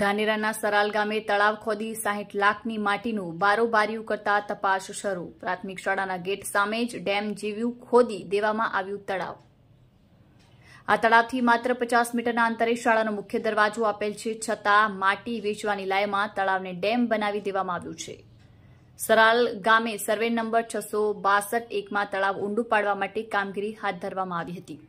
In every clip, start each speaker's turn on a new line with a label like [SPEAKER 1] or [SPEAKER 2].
[SPEAKER 1] ધાનેરાના સરાલ ગામે તળાવ ખોદી સાહીઠ લાખની માટીનું બારોબારીયું કરતા તપાસ શરૂ પ્રાથમિક શાળાના ગેટ સામે જ ડેમ જીવ્યું ખોદી દેવામાં આવ્યું તળાવ આ તળાવથી માત્ર પચાસ મીટરના અંતરે શાળાનો મુખ્ય દરવાજો આપેલ છે છતાં માટી વેચવાની લાયમાં તળાવને ડેમ બનાવી દેવામાં આવ્યું છે સરાલ ગામે સર્વે નંબર છસો બાસઠ એકમાં તળાવ ઊંડું પાડવા માટે કામગીરી હાથ ધરવામાં આવી હતી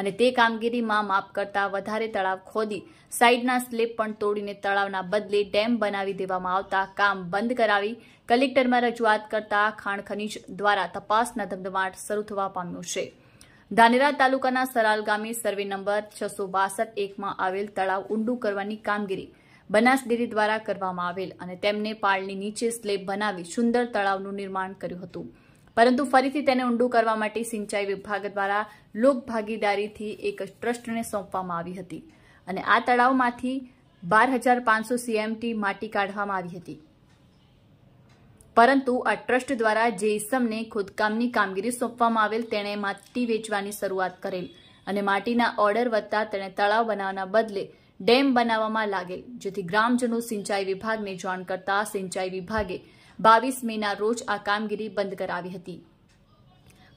[SPEAKER 1] અને તે કામગીરીમાં માપ કરતા વધારે તળાવ ખોદી સાઇડના સ્લેબ પણ તોડીને તળાવના બદલે ડેમ બનાવી દેવામાં આવતા કામ બંધ કરાવી કલેક્ટરમાં રજૂઆત કરતા ખાણ ખનીજ દ્વારા તપાસના ધમધમાટ શરૂ થવા પામ્યો છે ધાનેરા તાલુકાના સરાલ ગામે સર્વે નંબર છસો બાસઠ એકમાં આવેલ તળાવ ઊંડું કરવાની કામગીરી બનાસડેરી દ્વારા કરવામાં આવેલ અને તેમને પાળની નીચે સ્લેબ બનાવી સુંદર તળાવનું નિર્માણ કર્યું હતું પરંતુ ફરીથી તેને ઊંડું કરવા માટે સિંચાઈ વિભાગ દ્વારા લોકભાગીદારીથી એક ટ્રસ્ટને સોંપવામાં આવી હતી અને આ તળાવમાંથી બાર હજાર પાંચસો સીએમટી માટી કાઢવામાં આવી હતી પરંતુ આ ટ્રસ્ટ દ્વારા જે ઇસમને ખોદકામની કામગીરી સોંપવામાં આવેલ તેણે માટી વેચવાની શરૂઆત કરેલ અને માટીના ઓર્ડર વધતા તેણે તળાવ બનાવવાના બદલે ડેમ બનાવવામાં લાગેલ જેથી ગ્રામજનો સિંચાઈ વિભાગને જાણ કરતા સિંચાઈ વિભાગે બાવીસ મેના રોજ આ કામગીરી બંધ કરાવી હતી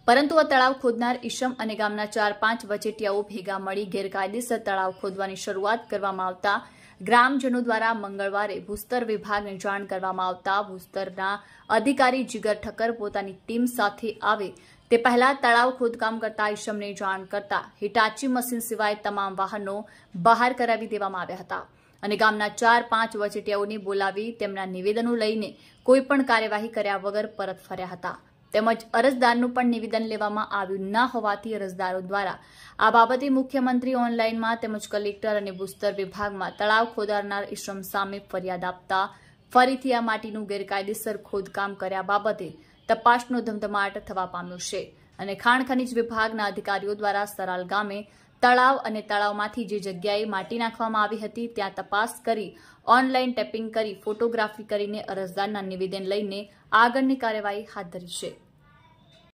[SPEAKER 1] પરંતુ આ તળાવ ખોદનાર ઈશમ અને ગામના ચાર પાંચ વચેટિયાઓ ભેગા મળી ગેરકાયદેસર તળાવ ખોદવાની શરૂઆત કરવામાં આવતા ગ્રામજનો દ્વારા મંગળવારે ભૂસ્તર વિભાગને જાણ કરવામાં આવતા ભૂસ્તરના અધિકારી જીગર ઠક્કર પોતાની ટીમ સાથે આવે તે પહેલા તળાવ ખોદકામ કરતા ઈશમને જાણ કરતા હિટાચી મશીન સિવાય તમામ વાહનો બહાર કરાવી દેવામાં આવ્યા હતા અને ગામના ચાર પાંચ વચેટિયાઓને બોલાવી તેમના નિવેદનો લઈને કોઈપણ કાર્યવાહી કર્યા વગર પરત ફર્યા હતા તેમજ અરજદારનું પણ નિવેદન લેવામાં આવ્યું ન હોવાથી અરજદારો દ્વારા આ બાબતે મુખ્યમંત્રી ઓનલાઈનમાં તેમજ કલેક્ટર અને ભૂસ્તર વિભાગમાં તળાવ ખોદારનાર ઇશ્રમ સામે ફરિયાદ આપતા ફરીથી આ માટીનું ગેરકાયદેસર ખોદકામ કર્યા બાબતે તપાસનો ધમધમાટ થવા પામ્યો છે અને ખાણ ખનીજ વિભાગના અધિકારીઓ દ્વારા સરાલ ગામે તળાવ અને તળાવમાંથી જે જગ્યાએ માટી નાખવામાં આવી હતી ત્યાં તપાસ કરી ઓનલાઈન ટેપિંગ કરી ફોટોગ્રાફી કરીને અરજદારના નિવેદન લઈને આગળની કાર્યવાહી હાથ ધરી છે